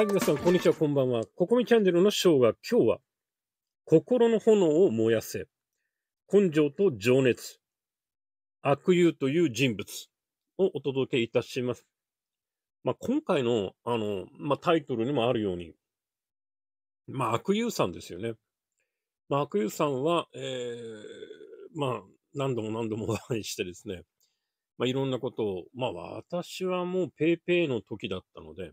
はい、皆さん、こんにちは、こんばんは。ここみチャンネルのショーが今日は、心の炎を燃やせ。根性と情熱。悪友という人物をお届けいたします。まあ、今回の、あの、まあ、タイトルにもあるように、まあ、悪友さんですよね。まあ、悪友さんは、えー、まあ、何度も何度もお会いしてですね、まあ、いろんなことを、まあ、私はもうペ p ペ y の時だったので、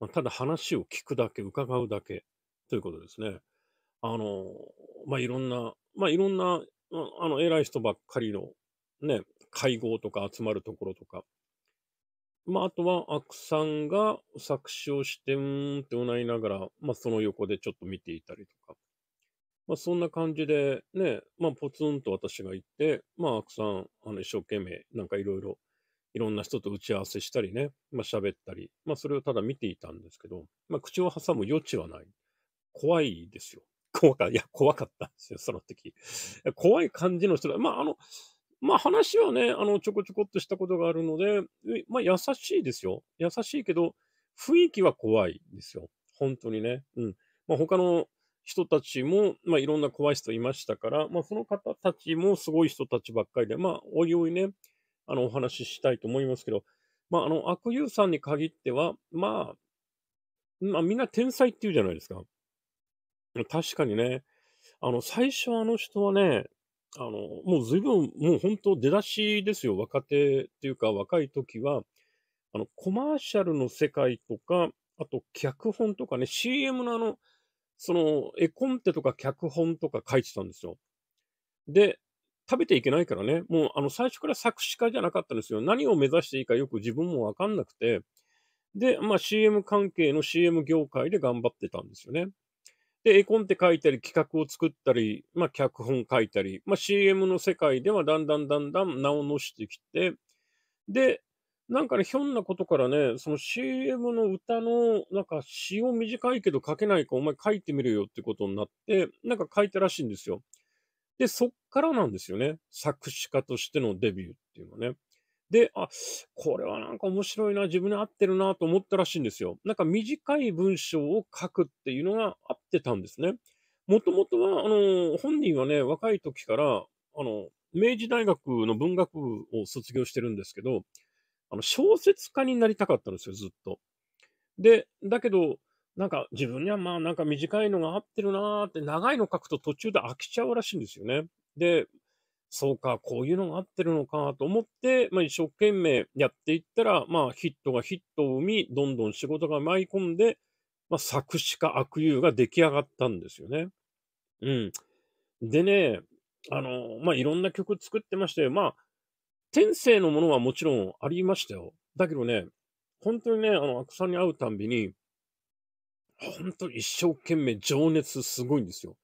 まあ、ただ話を聞くだけ、伺うだけということですね。あの、まあ、いろんな、まあ、いろんな、あの、偉い人ばっかりの、ね、会合とか集まるところとか、まあ、あとは、アクさんが作詞をして、うーんってうないながら、まあ、その横でちょっと見ていたりとか。まあ、そんな感じで、ね、まあ、ポツンと私が行って、まあ、アクさん、あの、一生懸命、なんかいろいろいろんな人と打ち合わせしたりね、まあ喋ったり、まあそれをただ見ていたんですけど、まあ口を挟む余地はない。怖いですよ。怖か、いや、怖かったんですよ、その時。怖い感じの人だ。まああの、まあ話はね、あの、ちょこちょこっとしたことがあるので、まあ優しいですよ。優しいけど、雰囲気は怖いですよ。本当にね。うん。まあ他の人たちも、まあいろんな怖い人いましたから、まあその方たちもすごい人たちばっかりで、まあおいおいね、あの、お話ししたいと思いますけど、まあ、あの、悪友さんに限っては、まあ、まあ、みんな天才って言うじゃないですか。確かにね、あの、最初あの人はね、あの、もう随分、もう本当出だしですよ。若手っていうか若い時は、あの、コマーシャルの世界とか、あと脚本とかね、CM のあの、その、絵コンテとか脚本とか書いてたんですよ。で、食べていけないからね、もうあの最初から作詞家じゃなかったんですよ。何を目指していいかよく自分もわかんなくて、で、まあ、CM 関係の CM 業界で頑張ってたんですよね。で、絵コンって書いたり、企画を作ったり、まあ、脚本書いたり、まあ、CM の世界ではだんだんだんだん名をのしてきて、で、なんかね、ひょんなことからね、その CM の歌の、なんか詩を短いけど書けないか、お前書いてみるよってことになって、なんか書いたらしいんですよ。で、そっからなんですよね。作詞家としてのデビューっていうのはね。で、あ、これはなんか面白いな、自分に合ってるなと思ったらしいんですよ。なんか短い文章を書くっていうのが合ってたんですね。もともとは、あの、本人はね、若い時から、あの、明治大学の文学部を卒業してるんですけど、あの小説家になりたかったんですよ、ずっと。で、だけど、なんか自分にはまあなんか短いのが合ってるなーって、長いの書くと途中で飽きちゃうらしいんですよね。で、そうか、こういうのが合ってるのかと思って、まあ、一生懸命やっていったら、まあ、ヒットがヒットを生み、どんどん仕事が舞い込んで、まあ、作詞家悪友が出来上がったんですよね。うん。でね、あの、まあ、いろんな曲作ってまして、まあ、天性のものはもちろんありましたよ。だけどね、本当にね、あの、アクさんに会うたんびに、本当に一生懸命情熱すごいんですよ。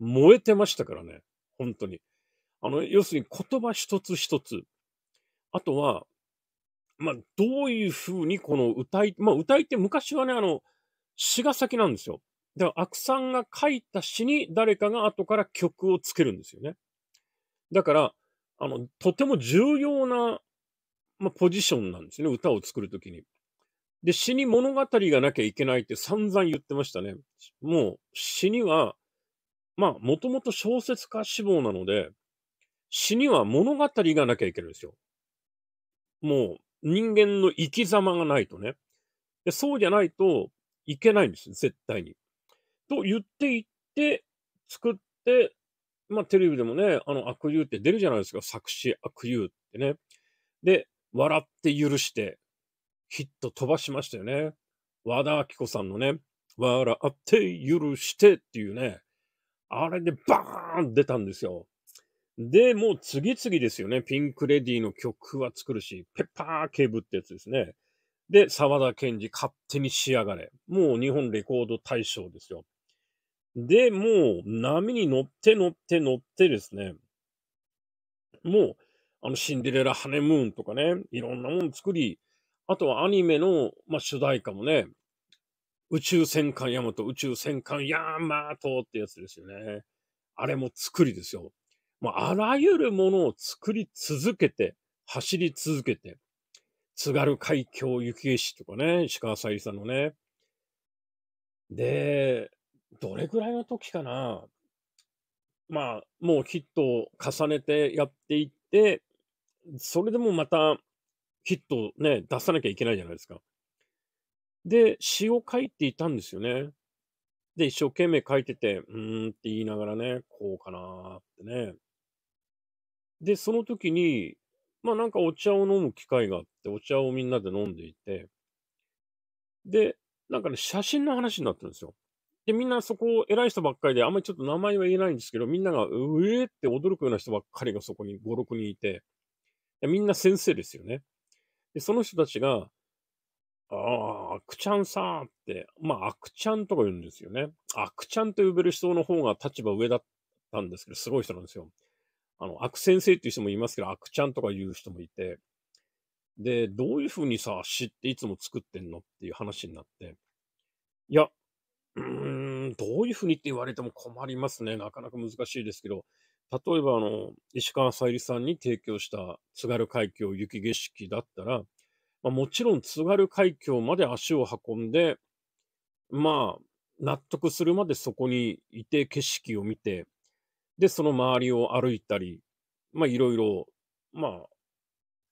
燃えてましたからね。本当に。あの、要するに言葉一つ一つ。あとは、まあ、どういうふうにこの歌い、まあ、歌いって昔はね、あの、詩が先なんですよ。だから、アさんが書いた詩に誰かが後から曲をつけるんですよね。だから、あの、とても重要な、まあ、ポジションなんですね。歌を作るときに。で、詩に物語がなきゃいけないって散々言ってましたね。もう詩には、まあ、もともと小説家志望なので、詩には物語がなきゃいけないんですよ。もう人間の生き様がないとね。でそうじゃないといけないんです、絶対に。と言っていって、作って、まあテレビでもね、あの悪友って出るじゃないですか、作詞悪友ってね。で、笑って許して、ヒット飛ばしましたよね。和田明子さんのね、笑って許してっていうね、あれでバーン出たんですよ。で、もう次々ですよね。ピンクレディの曲は作るし、ペッパーケブってやつですね。で、沢田賢治、勝手に仕上がれ。もう日本レコード大賞ですよ。で、もう波に乗って乗って乗ってですね。もう、あのシンデレラハネムーンとかね、いろんなもの作り、あとはアニメの、まあ、主題歌もね、宇宙戦艦ヤマト、宇宙戦艦ヤマトってやつですよね。あれも作りですよ。まあ、あらゆるものを作り続けて、走り続けて、津軽海峡雪景色とかね、石川さゆりさんのね。で、どれぐらいの時かなまあ、もうヒットを重ねてやっていって、それでもまたヒットね、出さなきゃいけないじゃないですか。で、詩を書いていたんですよね。で、一生懸命書いてて、うーんって言いながらね、こうかなーってね。で、その時に、まあなんかお茶を飲む機会があって、お茶をみんなで飲んでいて、で、なんかね、写真の話になってるんですよ。で、みんなそこ、偉い人ばっかりで、あんまりちょっと名前は言えないんですけど、みんなが、うえーって驚くような人ばっかりがそこに5、6人いて、みんな先生ですよね。で、その人たちが、ああ、アクチャンさんって、まあ、アクチャンとか言うんですよね。アクチャンと呼べる人の方が立場上だったんですけど、すごい人なんですよ。あの、アク先生っていう人もいますけど、アクちゃんとか言う人もいて、で、どういうふうにさ、詩っていつも作ってんのっていう話になって、いや、うーん、どういうふうにって言われても困りますね。なかなか難しいですけど、例えばあの、石川さゆりさんに提供した津軽海峡雪景色だったら、まあ、もちろん津軽海峡まで足を運んで、まあ、納得するまでそこにいて景色を見て、で、その周りを歩いたり、まあ、いろいろ、まあ、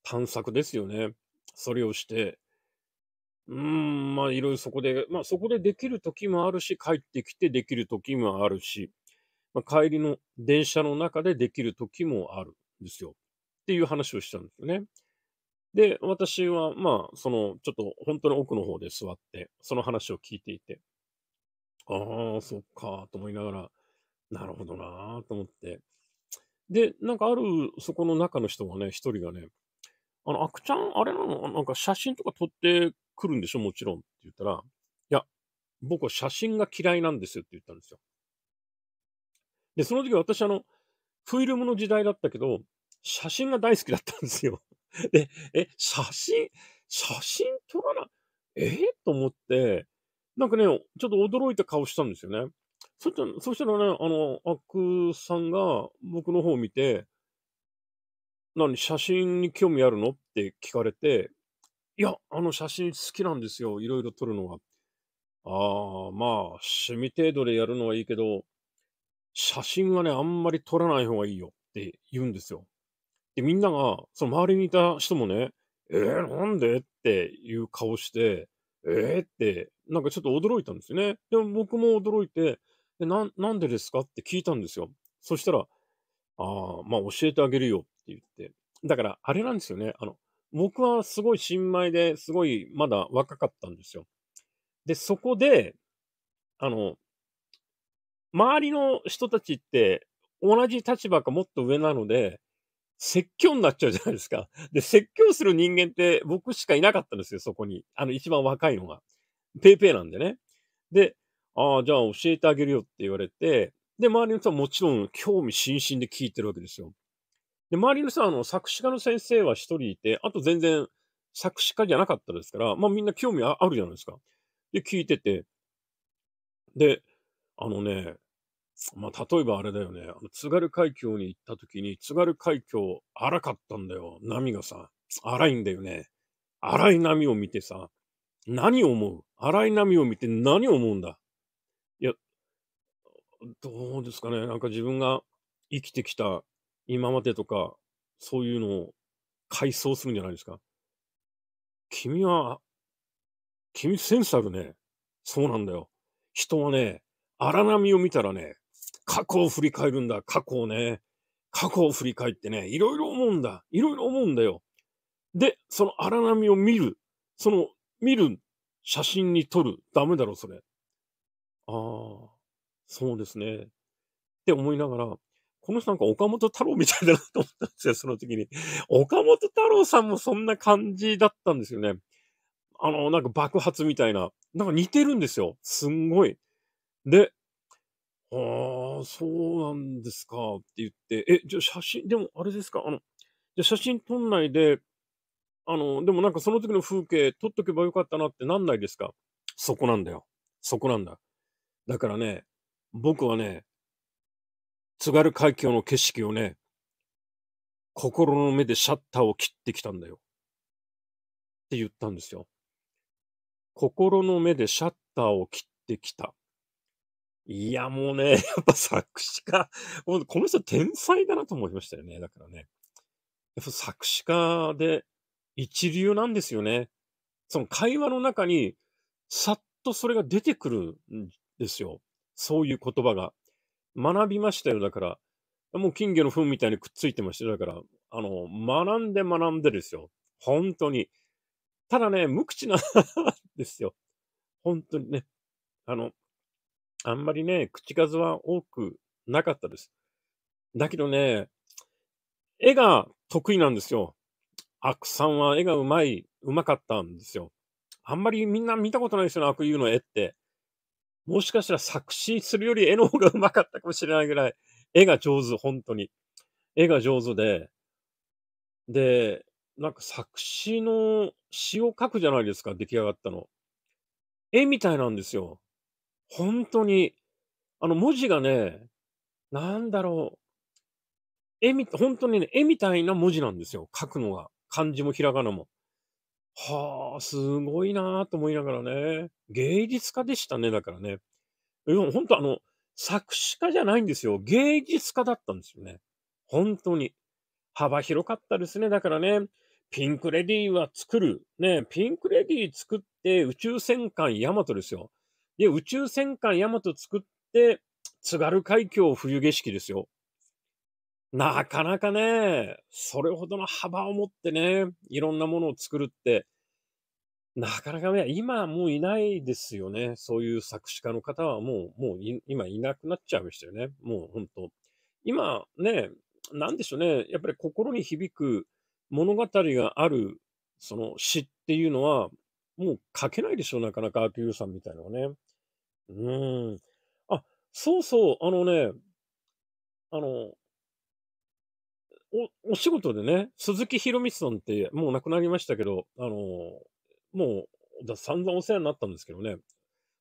探索ですよね。それをして、うん、まあ、いろいろそこで、まあ、そこでできる時もあるし、帰ってきてできる時もあるし、まあ、帰りの電車の中でできる時もあるんですよ。っていう話をしたんですよね。で、私は、まあ、その、ちょっと本当に奥の方で座って、その話を聞いていて、ああ、そっか、と思いながら、なるほどな、と思って。で、なんかある、そこの中の人がね、一人がね、あの、アクちゃん、あれなのなんか写真とか撮ってくるんでしょもちろん。って言ったら、いや、僕は写真が嫌いなんですよって言ったんですよ。で、その時私あの、フィルムの時代だったけど、写真が大好きだったんですよ。で、え、写真、写真撮らない、えー、と思って、なんかね、ちょっと驚いた顔したんですよね。そしたら、そしたらね、あの、アクさんが僕の方を見て、何、写真に興味あるのって聞かれて、いや、あの写真好きなんですよ。いろいろ撮るのは。ああ、まあ、趣味程度でやるのはいいけど、写真はね、あんまり撮らない方がいいよって言うんですよ。で、みんなが、その周りにいた人もね、えー、なんでっていう顔して、えー、って、なんかちょっと驚いたんですよね。でも僕も驚いて、でななんでですかって聞いたんですよ。そしたら、ああ、まあ教えてあげるよって言って。だから、あれなんですよね。あの、僕はすごい新米ですごいまだ若かったんですよ。で、そこで、あの、周りの人たちって同じ立場かもっと上なので、説教になっちゃうじゃないですか。で、説教する人間って僕しかいなかったんですよ、そこに。あの、一番若いのが。ペーペーなんでね。で、ああ、じゃあ教えてあげるよって言われて、で、周りの人はもちろん興味津々で聞いてるわけですよ。で、周りの人はあの、作詞家の先生は一人いて、あと全然作詞家じゃなかったですから、まあみんな興味あるじゃないですか。で、聞いてて。で、あのね、まあ、例えばあれだよね。津軽海峡に行った時に、津軽海峡荒かったんだよ。波がさ、荒いんだよね。荒い波を見てさ、何を思う荒い波を見て何を思うんだいや、どうですかね。なんか自分が生きてきた今までとか、そういうのを回想するんじゃないですか。君は、君センスあるね。そうなんだよ。人はね、荒波を見たらね、過去を振り返るんだ。過去をね。過去を振り返ってね、いろいろ思うんだ。いろいろ思うんだよ。で、その荒波を見る。その、見る写真に撮る。ダメだろ、それ。ああ、そうですね。って思いながら、この人なんか岡本太郎みたいだなと思ったんですよ、その時に。岡本太郎さんもそんな感じだったんですよね。あの、なんか爆発みたいな。なんか似てるんですよ。すんごい。で、ああ、そうなんですかって言って、え、じゃあ写真、でもあれですか、あの、じゃ写真撮んないで、あの、でもなんかその時の風景撮っとけばよかったなってなんないですかそこなんだよ。そこなんだ。だからね、僕はね、津軽海峡の景色をね、心の目でシャッターを切ってきたんだよ。って言ったんですよ。心の目でシャッターを切ってきた。いや、もうね、やっぱ作詞家、もうこの人天才だなと思いましたよね。だからね。やっぱ作詞家で一流なんですよね。その会話の中に、さっとそれが出てくるんですよ。そういう言葉が。学びましたよ。だから、もう金魚の糞みたいにくっついてましたよ。だから、あの、学んで学んでですよ。本当に。ただね、無口な ですよ。本当にね。あの、あんまりね、口数は多くなかったです。だけどね、絵が得意なんですよ。アクさんは絵がうまい、うまかったんですよ。あんまりみんな見たことないですよね、アクユの絵って。もしかしたら作詞するより絵の方がうまかったかもしれないぐらい、絵が上手、本当に。絵が上手で、で、なんか作詞の詩を書くじゃないですか、出来上がったの。絵みたいなんですよ。本当に、あの文字がね、なんだろう。絵み、本当にね、絵みたいな文字なんですよ。書くのが。漢字もひらがなも。はあ、すごいなぁと思いながらね。芸術家でしたね、だからね。でも本当あの、作詞家じゃないんですよ。芸術家だったんですよね。本当に。幅広かったですね。だからね、ピンクレディーは作る。ね、ピンクレディー作って宇宙戦艦ヤマトですよ。で、宇宙戦艦ヤマト作って、津軽海峡冬景色ですよ。なかなかね、それほどの幅を持ってね、いろんなものを作るって、なかなかね、今もういないですよね。そういう作詞家の方はもう、もう今いなくなっちゃいましたよね。もう本当。今ね、なんでしょうね。やっぱり心に響く物語がある、その詩っていうのは、もう書けないでしょう、なかなかューさんみたいなのはね。うん。あ、そうそう、あのね、あの、お、お仕事でね、鈴木ひろみさんって、もう亡くなりましたけど、あの、もう、だ散々お世話になったんですけどね。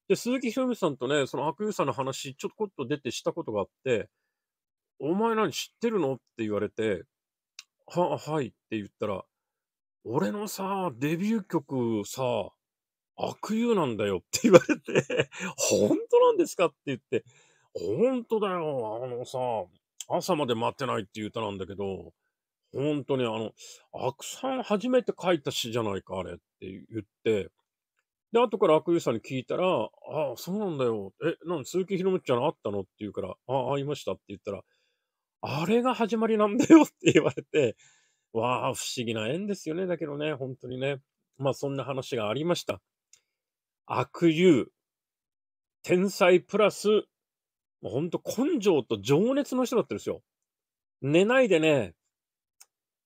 で、鈴木ひろみさんとね、その白友さんの話、ちょこっと出てしたことがあって、お前何知ってるのって言われて、は、はいって言ったら、俺のさ、デビュー曲さ、悪友なんだよって言われて 本当なんですかって言って、本当だよ、あのさ、朝まで待ってないっていう歌なんだけど、本当にあの、アさん初めて書いた詩じゃないか、あれって言って、で、後から悪友さんに聞いたら、ああ、そうなんだよ。え、なん鈴木ひろむちゃんあったのって言うから、ああ、会いましたって言ったら、あれが始まりなんだよって言われて、わあ、不思議な縁ですよね。だけどね、本当にね。まあ、そんな話がありました。悪友、天才プラス、もうほんと根性と情熱の人だったんですよ。寝ないでね、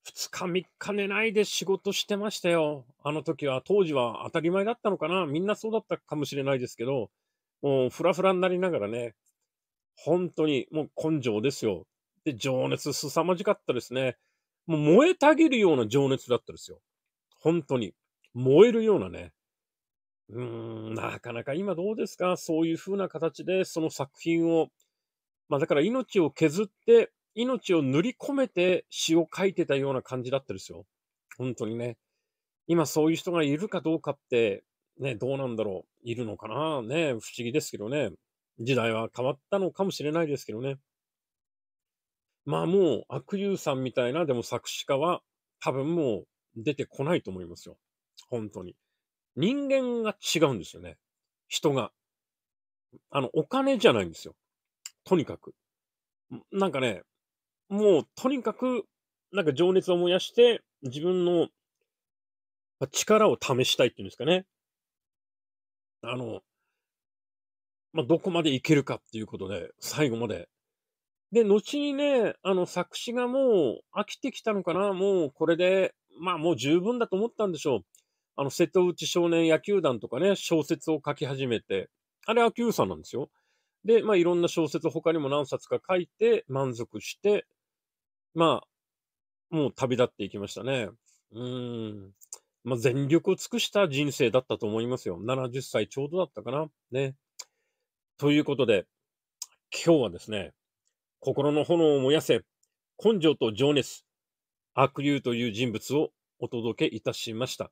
二日三日寝ないで仕事してましたよ。あの時は、当時は当たり前だったのかなみんなそうだったかもしれないですけど、もうフラフラになりながらね、本当にもう根性ですよ。で、情熱凄まじかったですね。もう燃えたぎるような情熱だったですよ。本当に。燃えるようなね。うーん、なかなか今どうですかそういうふうな形でその作品を、まあだから命を削って、命を塗り込めて詩を書いてたような感じだったですよ。本当にね。今そういう人がいるかどうかって、ね、どうなんだろういるのかなね、不思議ですけどね。時代は変わったのかもしれないですけどね。まあもう悪友さんみたいな、でも作詞家は多分もう出てこないと思いますよ。本当に。人間が違うんですよね。人が。あの、お金じゃないんですよ。とにかく。なんかね、もうとにかく、なんか情熱を燃やして、自分の力を試したいっていうんですかね。あの、まあ、どこまでいけるかっていうことで、最後まで。で、後にね、あの、作詞がもう飽きてきたのかなもうこれで、まあもう十分だと思ったんでしょう。あの、瀬戸内少年野球団とかね、小説を書き始めて、あれ、秋生さんなんですよ。で、まあ、いろんな小説他にも何冊か書いて、満足して、まあ、もう旅立っていきましたね。うん。まあ、全力を尽くした人生だったと思いますよ。70歳ちょうどだったかな。ね。ということで、今日はですね、心の炎を燃やせ、根性と情熱、悪友という人物をお届けいたしました。